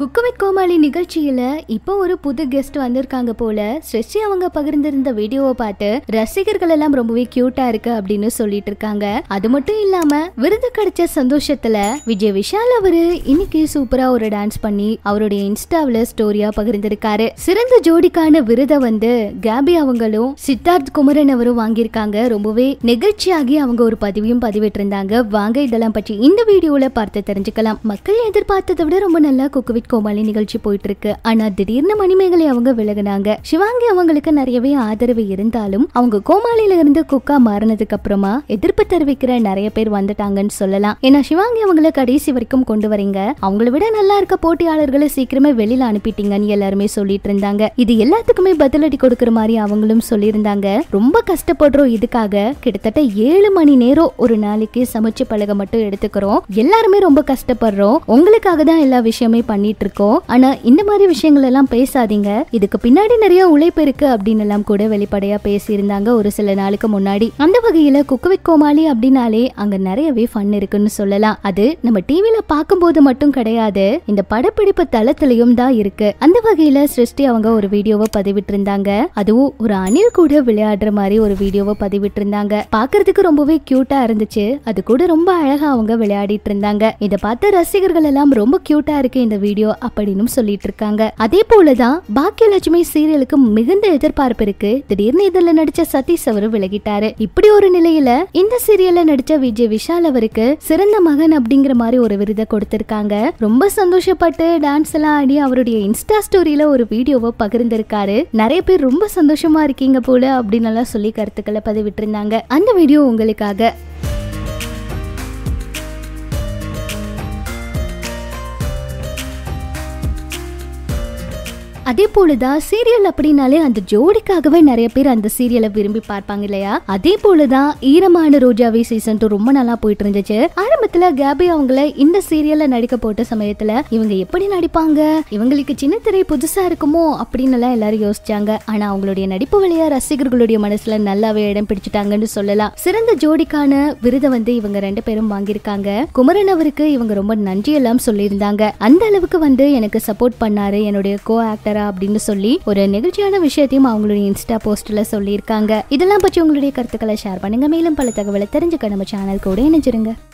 Cooku with கோமாளி நிகழ்ச்சியில இப்போ ஒரு புது கெஸ்ட் வந்திருக்காங்க போல ஸ்ரெஷி அவங்க பகிர்ந்திருந்த வீடியோவை பார்த்து ரசிகர்கள் எல்லாம் ரொம்பவே கியூட்டா இருக்கு அப்படின்னு சொல்லிட்டு இருக்காங்க அது மட்டும் இல்லாம விருது கிடைச்ச சந்தோஷத்துல விஜய் விஷால் அவரு இன்னைக்கு சூப்பரா ஒரு டான்ஸ் பண்ணி அவருடைய இன்ஸ்டாவில ஸ்டோரியா பகிர்ந்திருக்காரு சிறந்த ஜோடிக்கான விருதை வந்து கேபி அவங்களும் சித்தார்த் குமரன் அவரும் வாங்கியிருக்காங்க ரொம்பவே நெகிழ்ச்சியாகி அவங்க ஒரு பதிவையும் பதிவிட்டிருந்தாங்க வாங்க இதெல்லாம் பற்றி இந்த வீடியோல பார்த்து தெரிஞ்சுக்கலாம் மக்கள் எதிர்பார்த்ததை விட ரொம்ப நல்லா குக்குவித் மைண்ட் கோமாளி நிகழ்ச்சி போயிட்டு இருக்கு ஆனா திடீர்னு மணிமேகலை அவங்க விலகினாங்க சிவாங்கி அவங்களுக்கு நிறையவே ஆதரவு இருந்தாலும் அவங்க கோமாளியில இருந்து குக்கா மாறினதுக்கு அப்புறமா எதிர்ப்பு தெரிவிக்கிற நிறைய பேர் வந்துட்டாங்கன்னு சொல்லலாம் ஏன்னா சிவாங்கி அவங்கள கடைசி வரைக்கும் கொண்டு வரீங்க அவங்கள விட நல்லா இருக்க போட்டியாளர்களை சீக்கிரமே வெளியில அனுப்பிட்டீங்கன்னு எல்லாருமே சொல்லிட்டு இருந்தாங்க இது எல்லாத்துக்குமே பதிலடி கொடுக்கற மாதிரி அவங்களும் சொல்லியிருந்தாங்க ரொம்ப கஷ்டப்படுறோம் இதுக்காக கிட்டத்தட்ட ஏழு மணி நேரம் ஒரு நாளைக்கு சமைச்சு பழக மட்டும் எடுத்துக்கிறோம் எல்லாருமே ரொம்ப கஷ்டப்படுறோம் உங்களுக்காக தான் எல்லா விஷயமே பண்ணிட்டு பண்ணிட்டு இருக்கோம் ஆனா இந்த மாதிரி விஷயங்கள் எல்லாம் பேசாதீங்க இதுக்கு பின்னாடி நிறைய உழைப்பு இருக்கு அப்படின்னு எல்லாம் கூட வெளிப்படையா பேசியிருந்தாங்க ஒரு சில நாளுக்கு முன்னாடி அந்த வகையில குக்கவிக் கோமாளி அப்படின்னாலே அங்க நிறையவே ஃபன் இருக்குன்னு சொல்லலாம் அது நம்ம டிவில பார்க்கும்போது மட்டும் கிடையாது இந்த படப்பிடிப்பு தளத்திலையும் தான் இருக்கு அந்த வகையில சிருஷ்டி அவங்க ஒரு வீடியோவை பதிவிட்டு இருந்தாங்க அதுவும் ஒரு அணில் கூட விளையாடுற மாதிரி ஒரு வீடியோவை பதிவிட்டு இருந்தாங்க பாக்குறதுக்கு ரொம்பவே கியூட்டா இருந்துச்சு அது கூட ரொம்ப அழகா அவங்க விளையாடிட்டு இருந்தாங்க இதை பார்த்த ரசிகர்கள் எல்லாம் ரொம்ப கியூட்டா இருக்கு இந்த வீடியோ ஸ்டுடியோ அப்படின்னு சொல்லிட்டு இருக்காங்க அதே போலதான் பாக்கியலட்சுமி சீரியலுக்கு மிகுந்த எதிர்பார்ப்பு இருக்கு திடீர்னு இதுல நடிச்ச சதீஷ் அவரு விலகிட்டாரு இப்படி ஒரு நிலையில இந்த சீரியல்ல நடிச்ச விஜய் விஷால் அவருக்கு சிறந்த மகன் அப்படிங்கிற மாதிரி ஒரு விருதை கொடுத்திருக்காங்க ரொம்ப சந்தோஷப்பட்டு டான்ஸ் எல்லாம் ஆடி அவருடைய இன்ஸ்டா ஸ்டோரியில ஒரு வீடியோவை பகிர்ந்திருக்காரு நிறைய பேர் ரொம்ப சந்தோஷமா இருக்கீங்க போல அப்படின்னு எல்லாம் சொல்லி கருத்துக்களை பதிவிட்டிருந்தாங்க அந்த வீடியோ உங்களுக்காக அதே போலதான் சீரியல் அப்படின்னாலே அந்த ஜோடிக்காகவே நிறைய பேர் அந்த சீரியலை விரும்பி பார்ப்பாங்க இல்லையா அதே போலதான் ஈரமான ரோஜாவே சீசன் டூ ரொம்ப நல்லா போயிட்டு இருந்துச்சு ஆரம்பத்துல கேபி அவங்கள இந்த சீரியல்ல நடிக்க போட்ட சமயத்துல இவங்க எப்படி நடிப்பாங்க இவங்களுக்கு சின்ன திரை புதுசா இருக்குமோ அப்படின்னு எல்லாம் எல்லாரும் யோசிச்சாங்க ஆனா அவங்களுடைய நடிப்பு வழியா ரசிகர்களுடைய மனசுல நல்லாவே இடம் பிடிச்சிட்டாங்கன்னு சொல்லலாம் சிறந்த ஜோடிக்கான விருதை வந்து இவங்க ரெண்டு பேரும் வாங்கியிருக்காங்க குமரன் அவருக்கு இவங்க ரொம்ப நன்றி எல்லாம் சொல்லியிருந்தாங்க அந்த அளவுக்கு வந்து எனக்கு சப்போர்ட் பண்ணாரு என்னுடைய கோ ஆக்டரா போறா அப்படின்னு சொல்லி ஒரு நெகிழ்ச்சியான விஷயத்தையும் அவங்களுடைய இன்ஸ்டா போஸ்ட்ல சொல்லியிருக்காங்க இதெல்லாம் பற்றி உங்களுடைய கருத்துக்களை ஷேர் பண்ணுங்க மேலும் பல தகவலை தெரிஞ்சுக்க நம்ம சேனல் கூட இணைஞ்சிருங்க